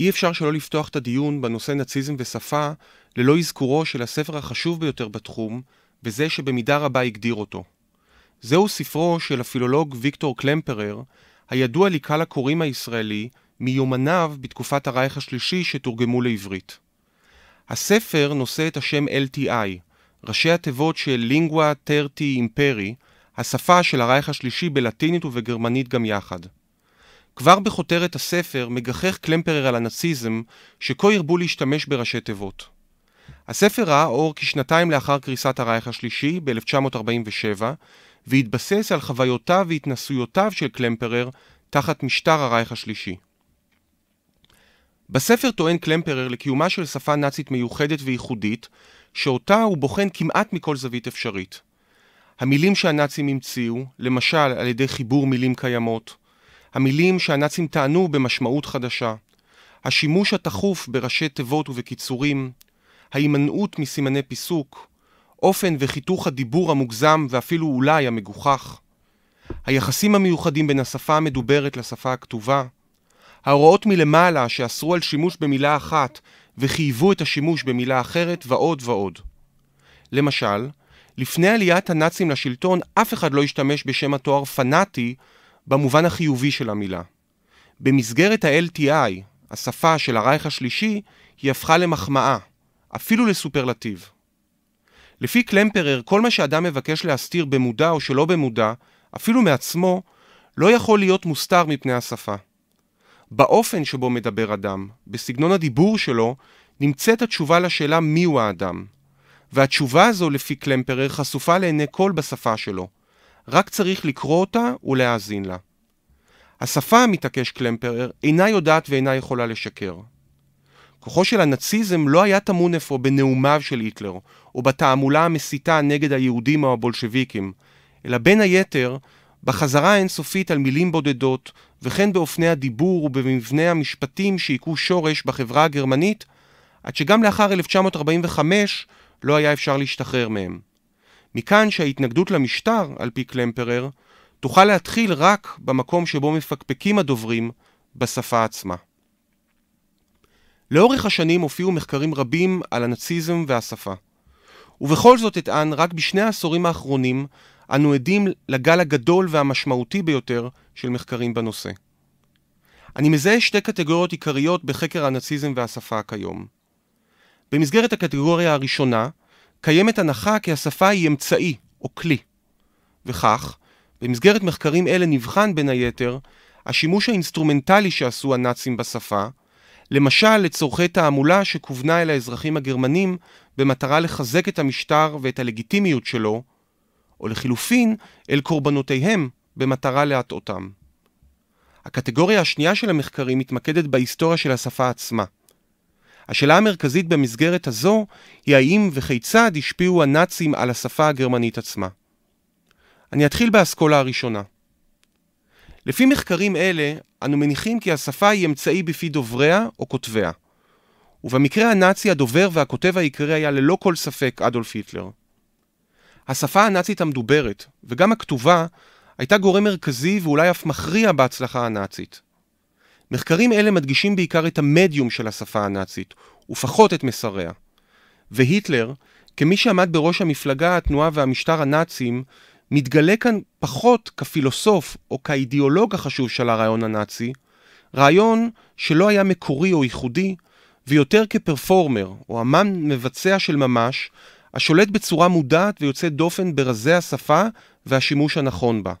אי אפשר שלא לפתוח את הדיון בנושא נאציזם ושפה ללא אזכורו של הספר החשוב ביותר בתחום, וזה שבמידה רבה הגדיר אותו. זהו ספרו של הפילולוג ויקטור קלמפרר, הידוע לקהל הקוראים הישראלי מיומניו בתקופת הרייך השלישי שתורגמו לעברית. הספר נושא את השם LTI, ראשי התיבות של Lingua Terti Imperi, השפה של הרייך השלישי בלטינית ובגרמנית גם יחד. כבר בכותרת הספר מגחך קלמפרר על הנאציזם, שכה הרבו להשתמש בראשי תיבות. הספר ראה אור כשנתיים לאחר קריסת הרייך השלישי, ב-1947, והתבסס על חוויותיו והתנסויותיו של קלמפרר תחת משטר הרייך השלישי. בספר טוען קלמפרר לקיומה של שפה נאצית מיוחדת וייחודית, שאותה הוא בוחן כמעט מכל זווית אפשרית. המילים שהנאצים המציאו, למשל על ידי חיבור מילים קיימות, המילים שהנאצים טענו במשמעות חדשה, השימוש התכוף בראשי תיבות ובקיצורים, ההימנעות מסימני פיסוק, אופן וחיתוך הדיבור המוגזם ואפילו אולי המגוחך, היחסים המיוחדים בין השפה המדוברת לשפה הכתובה, ההוראות מלמעלה שאסרו על שימוש במילה אחת וחייבו את השימוש במילה אחרת ועוד ועוד. למשל, לפני עליית הנאצים לשלטון אף אחד לא השתמש בשם התואר פנאטי במובן החיובי של המילה. במסגרת ה-LTI, השפה של הרייך השלישי, היא הפכה למחמאה, אפילו לסופרלטיב. לפי קלמפרר, כל מה שאדם מבקש להסתיר במודע או שלא במודע, אפילו מעצמו, לא יכול להיות מוסתר מפני השפה. באופן שבו מדבר אדם, בסגנון הדיבור שלו, נמצאת התשובה לשאלה מיהו האדם. והתשובה הזו, לפי קלמפרר, חשופה לעיני כל בשפה שלו, רק צריך לקרוא אותה ולהאזין לה. השפה, מתעקש קלמפרר, אינה יודעת ואינה יכולה לשקר. כוחו של הנאציזם לא היה טמון אפוא בנאומיו של היטלר, או בתעמולה המסיתה נגד היהודים או הבולשביקים, אלא בין היתר בחזרה האינסופית על מילים בודדות, וכן באופני הדיבור ובמבנה המשפטים שהיכו שורש בחברה הגרמנית, עד שגם לאחר 1945 לא היה אפשר להשתחרר מהם. מכאן שההתנגדות למשטר, על פי קלמפרר, תוכל להתחיל רק במקום שבו מפקפקים הדוברים בשפה עצמה. לאורך השנים הופיעו מחקרים רבים על הנאציזם והשפה. ובכל זאת אטען, רק בשני העשורים האחרונים אנו עדים לגל הגדול והמשמעותי ביותר של מחקרים בנושא. אני מזהה שתי קטגוריות עיקריות בחקר הנאציזם והשפה כיום. במסגרת הקטגוריה הראשונה, קיימת הנחה כי השפה היא אמצעי או כלי. וכך, במסגרת מחקרים אלה נבחן בין היתר השימוש האינסטרומנטלי שעשו הנאצים בשפה, למשל לצורכי תעמולה שכוונה אל האזרחים הגרמנים במטרה לחזק את המשטר ואת הלגיטימיות שלו, או לחילופין אל קורבנותיהם במטרה להטעותם. הקטגוריה השנייה של המחקרים מתמקדת בהיסטוריה של השפה עצמה – השאלה המרכזית במסגרת הזו היא האם וכיצד השפיעו הנאצים על השפה הגרמנית עצמה. אני אתחיל באסכולה הראשונה. לפי מחקרים אלה, אנו מניחים כי השפה היא אמצעי בפי דובריה או כותביה. ובמקרה הנאצי הדובר והכותב העיקרי היה ללא כל ספק אדולף היטלר. השפה הנאצית המדוברת, וגם הכתובה, הייתה גורם מרכזי ואולי אף מכריע בהצלחה הנאצית. מחקרים אלה מדגישים בעיקר את המדיום של השפה הנאצית, ופחות את מסריה. והיטלר, כמי שעמד בראש המפלגה, התנועה והמשטר הנאצים, מתגלה כאן פחות כפילוסוף או כאידיאולוג החשוב של הרעיון הנאצי, רעיון שלא היה מקורי או ייחודי, ויותר כפרפורמר או אמן מבצע של ממש, השולט בצורה מודעת ויוצאת דופן ברזי השפה והשימוש הנכון בה.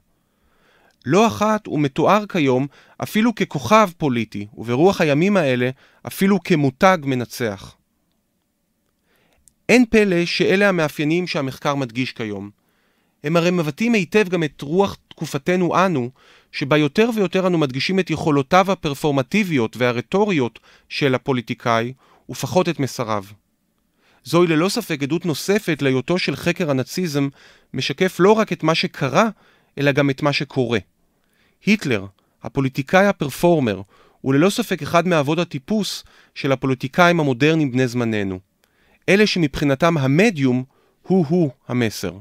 לא אחת הוא מתואר כיום אפילו ככוכב פוליטי, וברוח הימים האלה אפילו כמותג מנצח. אין פלא שאלה המאפיינים שהמחקר מדגיש כיום. הם הרי מבטאים היטב גם את רוח תקופתנו אנו, שבה יותר ויותר אנו מדגישים את יכולותיו הפרפורמטיביות והרטוריות של הפוליטיקאי, ופחות את מסריו. זוהי ללא ספק עדות נוספת להיותו של חקר הנאציזם משקף לא רק את מה שקרה, אלא גם את מה שקורה. היטלר, הפוליטיקאי הפרפורמר, הוא ללא ספק אחד מאבות הטיפוס של הפוליטיקאים המודרניים בני זמננו. אלה שמבחינתם המדיום הוא-הוא המסר.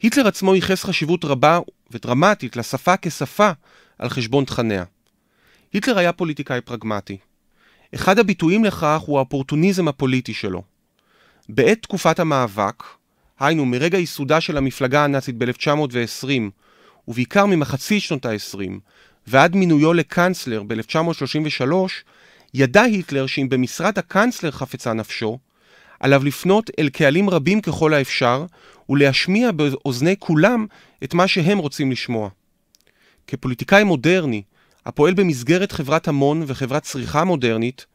היטלר עצמו ייחס חשיבות רבה ודרמטית לשפה כשפה על חשבון תכניה. היטלר היה פוליטיקאי פרגמטי. אחד הביטויים לכך הוא האופורטוניזם הפוליטי שלו. בעת תקופת המאבק, היינו מרגע ייסודה של המפלגה הנאצית ב-1920, ובעיקר ממחצית שנות ה-20, ועד מינויו לקאנצלר ב-1933, ידע היטלר שאם במשרת הקאנצלר חפצה נפשו, עליו לפנות אל קהלים רבים ככל האפשר, ולהשמיע באוזני כולם את מה שהם רוצים לשמוע. כפוליטיקאי מודרני, הפועל במסגרת חברת המון וחברת צריכה מודרנית,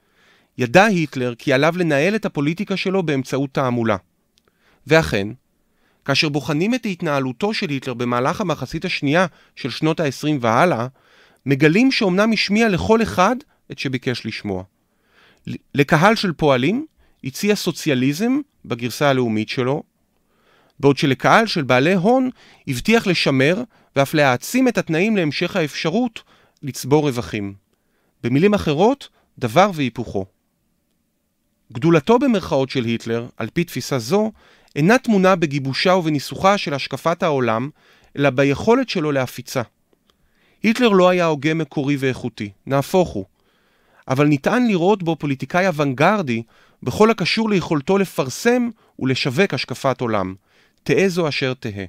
ידע היטלר כי עליו לנהל את הפוליטיקה שלו באמצעות תעמולה. ואכן, כאשר בוחנים את התנהלותו של היטלר במהלך המחצית השנייה של שנות ה-20 והלאה, מגלים שאומנם השמיע לכל אחד את שביקש לשמוע. לקהל של פועלים הציע סוציאליזם בגרסה הלאומית שלו, בעוד שלקהל של בעלי הון הבטיח לשמר ואף להעצים את התנאים להמשך האפשרות לצבור רווחים. במילים אחרות, דבר והיפוכו. גדולתו במרכאות של היטלר, על פי תפיסה זו, אינה טמונה בגיבושה ובניסוחה של השקפת העולם, אלא ביכולת שלו להפיצה. היטלר לא היה הוגה מקורי ואיכותי, נהפוך הוא. אבל ניתן לראות בו פוליטיקאי אוונגרדי בכל הקשור ליכולתו לפרסם ולשווק השקפת עולם, תהא זו אשר תהא.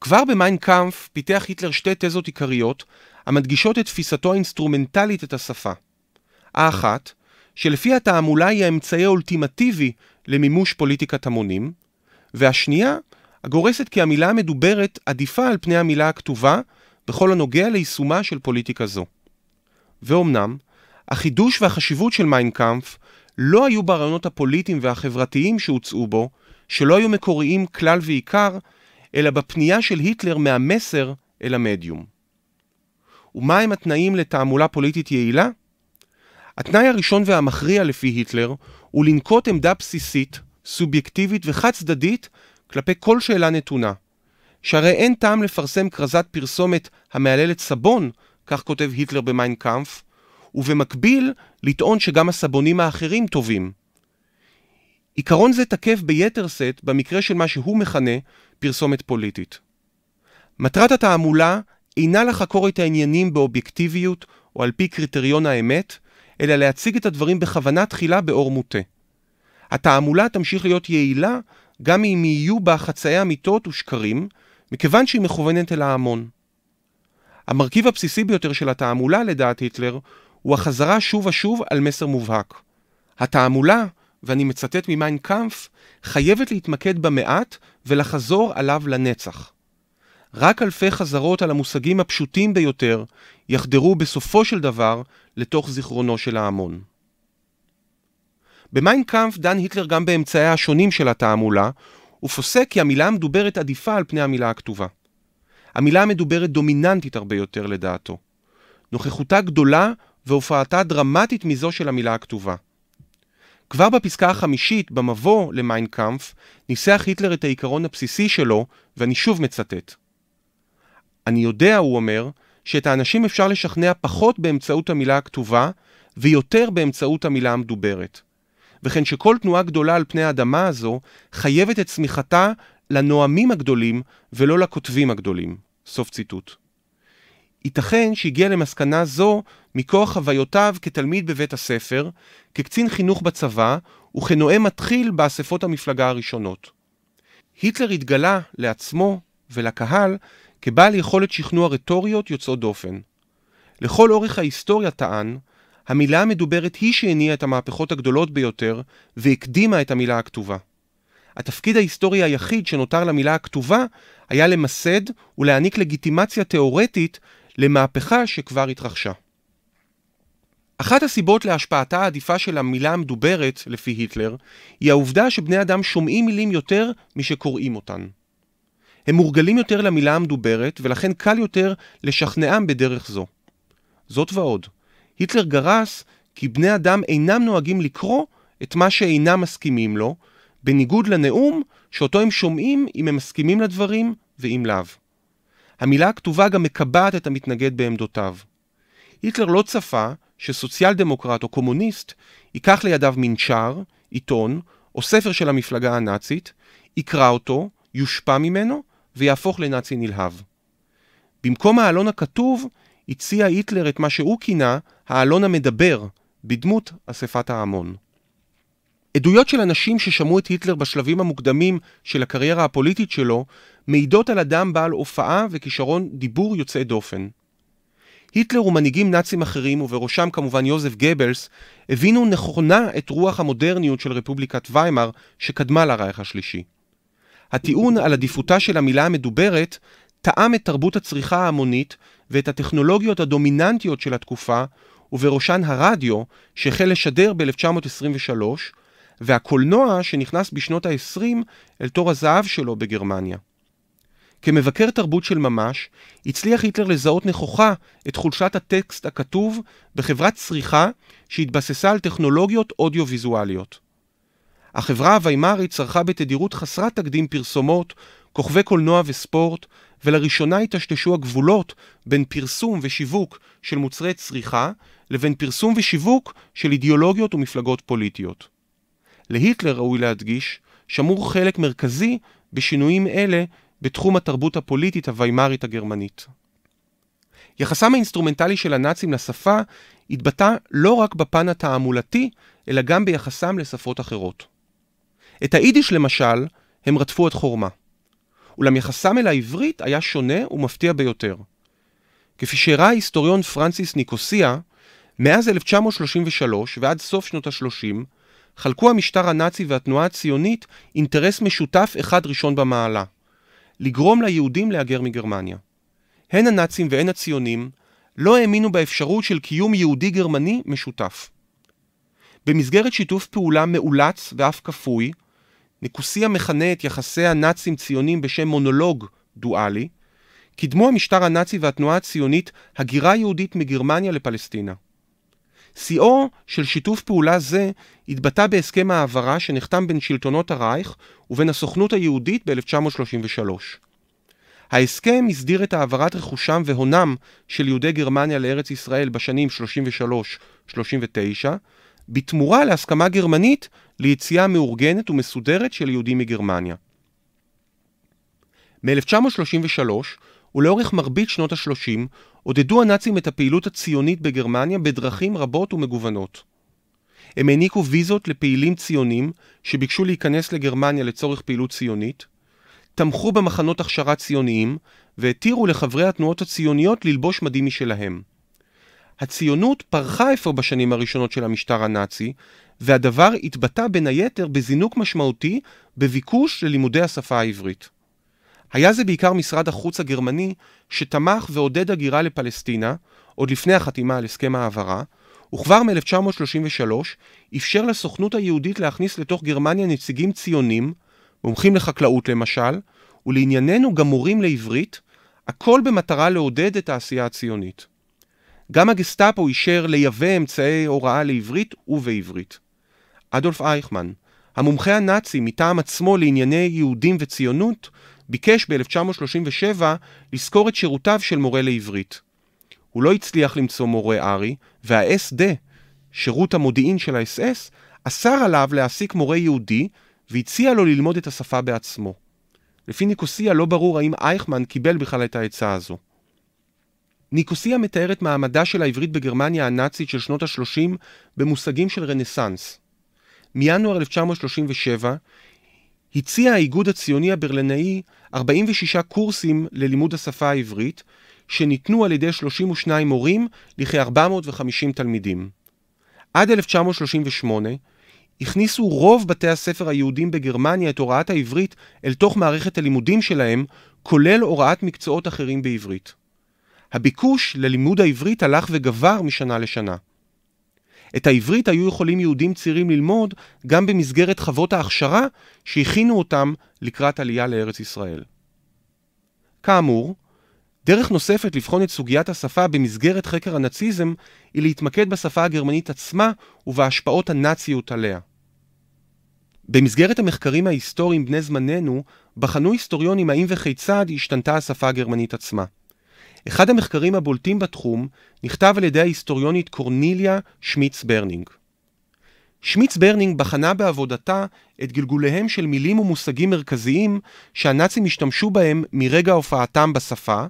כבר במיינקאמפ פיתח היטלר שתי תזות עיקריות המדגישות את תפיסתו האינסטרומנטלית את השפה. האחת, שלפי התעמולה היא האמצעי האולטימטיבי למימוש פוליטיקת המונים, והשנייה, הגורסת כי המילה המדוברת עדיפה על פני המילה הכתובה בכל הנוגע ליישומה של פוליטיקה זו. ואומנם, החידוש והחשיבות של מיינקאמפף לא היו ברעיונות הפוליטיים והחברתיים שהוצאו בו, שלא היו מקוריים כלל ועיקר, אלא בפנייה של היטלר מהמסר אל המדיום. ומהם התנאים לתעמולה פוליטית יעילה? התנאי הראשון והמכריע לפי היטלר הוא לנקוט עמדה בסיסית, סובייקטיבית וחד צדדית כלפי כל שאלה נתונה. שהרי אין טעם לפרסם כרזת פרסומת המהללת סבון, כך כותב היטלר במיינקאמפף, ובמקביל לטעון שגם הסבונים האחרים טובים. עיקרון זה תקף ביתר שאת במקרה של מה שהוא מכנה פרסומת פוליטית. מטרת התעמולה אינה לחקור את העניינים באובייקטיביות או על פי קריטריון האמת, אלא להציג את הדברים בכוונה תחילה באור מוטה. התעמולה תמשיך להיות יעילה גם אם יהיו בה חצאי אמיתות ושקרים, מכיוון שהיא מכוונת אל ההמון. המרכיב הבסיסי ביותר של התעמולה, לדעת היטלר, הוא החזרה שוב ושוב על מסר מובהק. התעמולה, ואני מצטט ממיין קאמפף, חייבת להתמקד במעט ולחזור עליו לנצח. רק אלפי חזרות על המושגים הפשוטים ביותר יחדרו בסופו של דבר לתוך זיכרונו של ההמון. במיינקאמפ דן היטלר גם באמצעיה השונים של התעמולה, ופוסק כי המילה המדוברת עדיפה על פני המילה הכתובה. המילה המדוברת דומיננטית הרבה יותר לדעתו. נוכחותה גדולה והופעתה דרמטית מזו של המילה הכתובה. כבר בפסקה החמישית, במבוא למיינקאמפ, ניסח היטלר את העיקרון הבסיסי שלו, ואני שוב מצטט: אני יודע, הוא אומר, שאת האנשים אפשר לשכנע פחות באמצעות המילה הכתובה, ויותר באמצעות המילה המדוברת. וכן שכל תנועה גדולה על פני האדמה הזו חייבת את צמיחתה לנואמים הגדולים ולא לכותבים הגדולים. סוף ציטוט. ייתכן שהגיע למסקנה זו מכוח חוויותיו כתלמיד בבית הספר, כקצין חינוך בצבא וכנואם מתחיל באספות המפלגה הראשונות. היטלר התגלה לעצמו ולקהל כבעל יכולת שכנוע רטוריות יוצאות דופן. לכל אורך ההיסטוריה טען, המילה המדוברת היא שהניעה את המהפכות הגדולות ביותר, והקדימה את המילה הכתובה. התפקיד ההיסטורי היחיד שנותר למילה הכתובה היה למסד ולהעניק לגיטימציה תאורטית למהפכה שכבר התרחשה. אחת הסיבות להשפעתה העדיפה של המילה המדוברת, לפי היטלר, היא העובדה שבני אדם שומעים מילים יותר משקוראים אותן. הם מורגלים יותר למילה המדוברת, ולכן קל יותר לשכנעם בדרך זו. זאת ועוד, היטלר גרס כי בני אדם אינם נוהגים לקרוא את מה שאינם מסכימים לו, בניגוד לנאום שאותו הם שומעים אם הם מסכימים לדברים ואם לאו. המילה הכתובה גם מקבעת את המתנגד בעמדותיו. היטלר לא צפה שסוציאל דמוקרט או קומוניסט ייקח לידיו מנשר, עיתון או ספר של המפלגה הנאצית, יקרא אותו, יושפע ממנו ויהפוך לנאצי נלהב. במקום העלון הכתוב, הציע היטלר את מה שהוא כינה העלון המדבר, בדמות אספת ההמון. עדויות של אנשים ששמעו את היטלר בשלבים המוקדמים של הקריירה הפוליטית שלו, מעידות על אדם בעל הופעה וכישרון דיבור יוצא דופן. היטלר ומנהיגים נאצים אחרים, ובראשם כמובן יוזף גבלס, הבינו נכונה את רוח המודרניות של רפובליקת ויימאר שקדמה לרייך השלישי. הטיעון על עדיפותה של המילה המדוברת טעם את תרבות הצריכה ההמונית ואת הטכנולוגיות הדומיננטיות של התקופה, ובראשן הרדיו, שהחל לשדר ב-1923, והקולנוע שנכנס בשנות ה-20 אל תור הזהב שלו בגרמניה. כמבקר תרבות של ממש, הצליח היטלר לזהות נכוחה את חולשת הטקסט הכתוב בחברת צריכה שהתבססה על טכנולוגיות אודיו-ויזואליות. החברה הוויימארית צרכה בתדירות חסרת תקדים פרסומות, כוכבי קולנוע וספורט, ולראשונה היטשטשו הגבולות בין פרסום ושיווק של מוצרי צריכה, לבין פרסום ושיווק של אידיאולוגיות ומפלגות פוליטיות. להיטלר, ראוי להדגיש, שמור חלק מרכזי בשינויים אלה בתחום התרבות הפוליטית הוויימארית הגרמנית. יחסם האינסטרומנטלי של הנאצים לשפה התבטא לא רק בפן התעמולתי, אלא גם ביחסם לשפות אחרות. את היידיש למשל, הם רדפו עד חורמה. אולם יחסם אל העברית היה שונה ומפתיע ביותר. כפי שהראה ההיסטוריון פרנסיס ניקוסיה, מאז 1933 ועד סוף שנות ה-30, חלקו המשטר הנאצי והתנועה הציונית אינטרס משותף אחד ראשון במעלה, לגרום ליהודים להגר מגרמניה. הן הנאצים והן הציונים לא האמינו באפשרות של קיום יהודי-גרמני משותף. במסגרת שיתוף פעולה מאולץ ואף כפוי, ניקוסיה המכנה את יחסי הנאצים-ציונים בשם מונולוג דואלי, קידמו המשטר הנאצי והתנועה הציונית הגירה יהודית מגרמניה לפלסטינה. שיאו של שיתוף פעולה זה התבטא בהסכם העברה שנחתם בין שלטונות הרייך ובין הסוכנות היהודית ב-1933. ההסכם הסדיר את העברת רכושם והונם של יהודי גרמניה לארץ ישראל בשנים 33-39, בתמורה להסכמה גרמנית ליציאה מאורגנת ומסודרת של יהודים מגרמניה. מ-1933 ולאורך מרבית שנות ה-30 עודדו הנאצים את הפעילות הציונית בגרמניה בדרכים רבות ומגוונות. הם העניקו ויזות לפעילים ציונים שביקשו להיכנס לגרמניה לצורך פעילות ציונית, תמכו במחנות הכשרה ציוניים והתירו לחברי התנועות הציוניות ללבוש מדים משלהם. הציונות פרחה אפוא בשנים הראשונות של המשטר הנאצי, והדבר התבטא בין היתר בזינוק משמעותי בביקוש ללימודי השפה העברית. היה זה בעיקר משרד החוץ הגרמני שתמך ועודד הגירה לפלסטינה, עוד לפני החתימה על הסכם ההעברה, וכבר מ-1933 אפשר לסוכנות היהודית להכניס לתוך גרמניה נציגים ציונים, מומחים לחקלאות למשל, ולענייננו גם מורים לעברית, הכל במטרה לעודד את העשייה הציונית. גם הגסטאפו אישר לייבא אמצעי הוראה לעברית ובעברית. אדולף אייכמן, המומחה הנאצי מטעם עצמו לענייני יהודים וציונות, ביקש ב-1937 לזכור את שירותיו של מורה לעברית. הוא לא הצליח למצוא מורה ארי, וה-SD, שירות המודיעין של האס-אס, אסר עליו להעסיק מורה יהודי, והציע לו ללמוד את השפה בעצמו. לפי ניקוסיה לא ברור האם אייכמן קיבל בכלל את העצה הזו. ניקוסיה מתאר את מעמדה של העברית בגרמניה הנאצית של שנות ה-30 במושגים של רנסאנס. מינואר 1937 הציע האיגוד הציוני הברלנאי 46 קורסים ללימוד השפה העברית, שניתנו על ידי 32 מורים לכ-450 תלמידים. עד 1938 הכניסו רוב בתי הספר היהודים בגרמניה את הוראת העברית אל תוך מערכת הלימודים שלהם, כולל הוראת מקצועות אחרים בעברית. הביקוש ללימוד העברית הלך וגבר משנה לשנה. את העברית היו יכולים יהודים צעירים ללמוד גם במסגרת חוות ההכשרה שהכינו אותם לקראת עלייה לארץ ישראל. כאמור, דרך נוספת לבחון את סוגיית השפה במסגרת חקר הנאציזם היא להתמקד בשפה הגרמנית עצמה ובהשפעות הנאציות עליה. במסגרת המחקרים ההיסטוריים בני זמננו, בחנו היסטוריונים האם וכיצד השתנתה השפה הגרמנית עצמה. אחד המחקרים הבולטים בתחום נכתב על ידי ההיסטוריונית קורניליה שמיץ ברנינג. שמיץ ברנינג בחנה בעבודתה את גלגוליהם של מילים ומושגים מרכזיים שהנאצים השתמשו בהם מרגע הופעתם בשפה,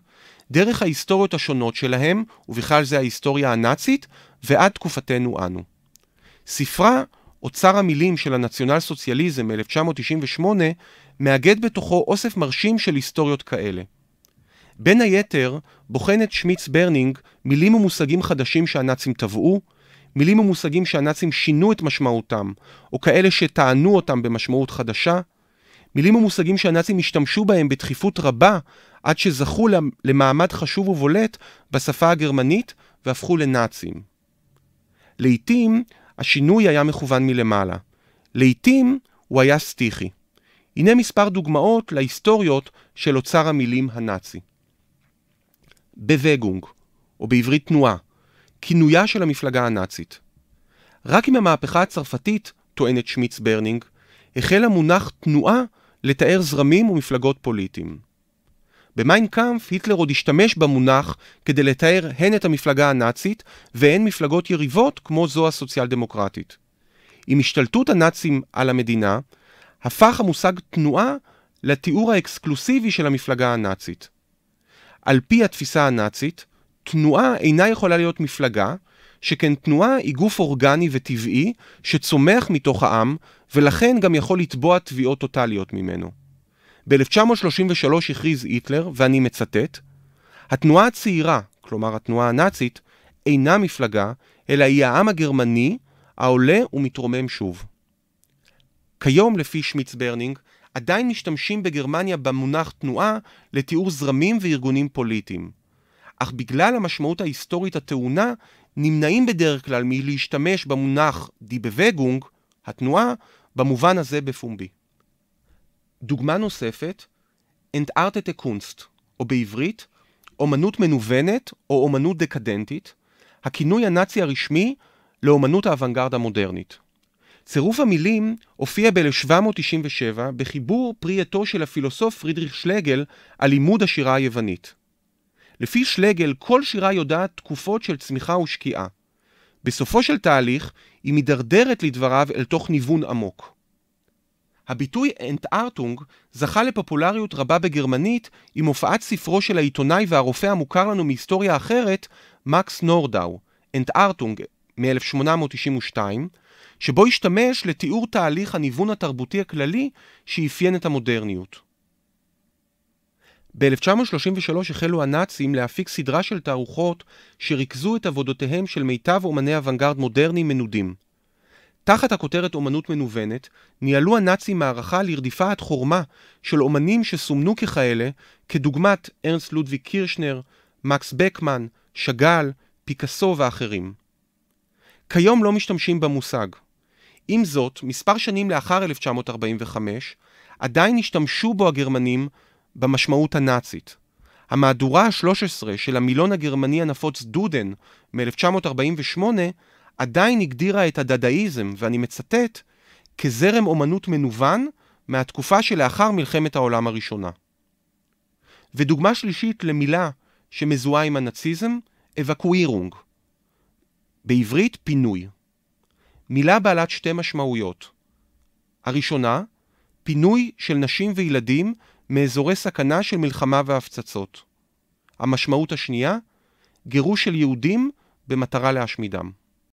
דרך ההיסטוריות השונות שלהם, ובכלל זה ההיסטוריה הנאצית, ועד תקופתנו אנו. ספרה אוצר המילים של הנציונל סוציאליזם 1998 מאגד בתוכו אוסף מרשים של היסטוריות כאלה. בין היתר, בוחנת שמיץ ברנינג מילים ומושגים חדשים שהנאצים טבעו, מילים ומושגים שהנאצים שינו את משמעותם, או כאלה שטענו אותם במשמעות חדשה, מילים ומושגים שהנאצים השתמשו בהם בדחיפות רבה עד שזכו למעמד חשוב ובולט בשפה הגרמנית והפכו לנאצים. לעתים השינוי היה מכוון מלמעלה, לעתים הוא היה סטיחי. הנה מספר דוגמאות להיסטוריות של אוצר המילים הנאצי. בווגונג, או בעברית תנועה, כינויה של המפלגה הנאצית. רק עם המהפכה הצרפתית, טוענת שמיץ ברנינג, החל המונח תנועה לתאר זרמים ומפלגות פוליטיים. במיינקאמפ היטלר עוד השתמש במונח כדי לתאר הן את המפלגה הנאצית והן מפלגות יריבות כמו זו הסוציאל דמוקרטית. עם השתלטות הנאצים על המדינה, הפך המושג תנועה לתיאור האקסקלוסיבי של המפלגה הנאצית. על פי התפיסה הנאצית, תנועה אינה יכולה להיות מפלגה, שכן תנועה היא גוף אורגני וטבעי שצומח מתוך העם, ולכן גם יכול לתבוע תביעות טוטליות ממנו. ב-1933 הכריז היטלר, ואני מצטט, התנועה הצעירה, כלומר התנועה הנאצית, אינה מפלגה, אלא היא העם הגרמני העולה ומתרומם שוב. כיום, לפי שמיץ ברנינג, עדיין משתמשים בגרמניה במונח תנועה לתיאור זרמים וארגונים פוליטיים. אך בגלל המשמעות ההיסטורית הטעונה, נמנעים בדרך כלל מלהשתמש במונח די בווגונג, התנועה, במובן הזה בפומבי. דוגמה נוספת, אנטארטטה קונסט, או בעברית, אומנות מנוונת או אומנות דקדנטית, הכינוי הנאצי הרשמי לאומנות האוונגרד המודרנית. צירוף המילים הופיע ב-1797 בחיבור פרי עטו של הפילוסוף פרידריך שלגל על לימוד השירה היוונית. לפי שלגל, כל שירה יודעת תקופות של צמיחה ושקיעה. בסופו של תהליך, היא מידרדרת לדבריו אל תוך ניוון עמוק. הביטוי אנטארטונג זכה לפופולריות רבה בגרמנית עם הופעת ספרו של העיתונאי והרופא המוכר לנו מהיסטוריה אחרת, מקס נורדאו, אנטארטונג מ-1892, שבו השתמש לתיאור תהליך הניוון התרבותי הכללי שאפיין את המודרניות. ב-1933 החלו הנאצים להפיק סדרה של תערוכות שריכזו את עבודותיהם של מיטב אומני אוונגרד מודרני מנודים. תחת הכותרת אומנות מנוונת, ניהלו הנאצים מערכה לרדיפה עד חורמה של אומנים שסומנו ככאלה, כדוגמת ארנסט לודוויג קירשנר, מקס בקמן, שאגאל, פיקאסו ואחרים. כיום לא משתמשים במושג. עם זאת, מספר שנים לאחר 1945, עדיין השתמשו בו הגרמנים במשמעות הנאצית. המהדורה ה-13 של המילון הגרמני הנפוץ דודן מ-1948 עדיין הגדירה את הדדאיזם, ואני מצטט, כזרם אומנות מנוון מהתקופה שלאחר מלחמת העולם הראשונה. ודוגמה שלישית למילה שמזוהה עם הנאציזם, אבקואירונג. בעברית, פינוי. מילה בעלת שתי משמעויות. הראשונה, פינוי של נשים וילדים מאזורי סכנה של מלחמה והפצצות. המשמעות השנייה, גירוש של יהודים במטרה להשמידם.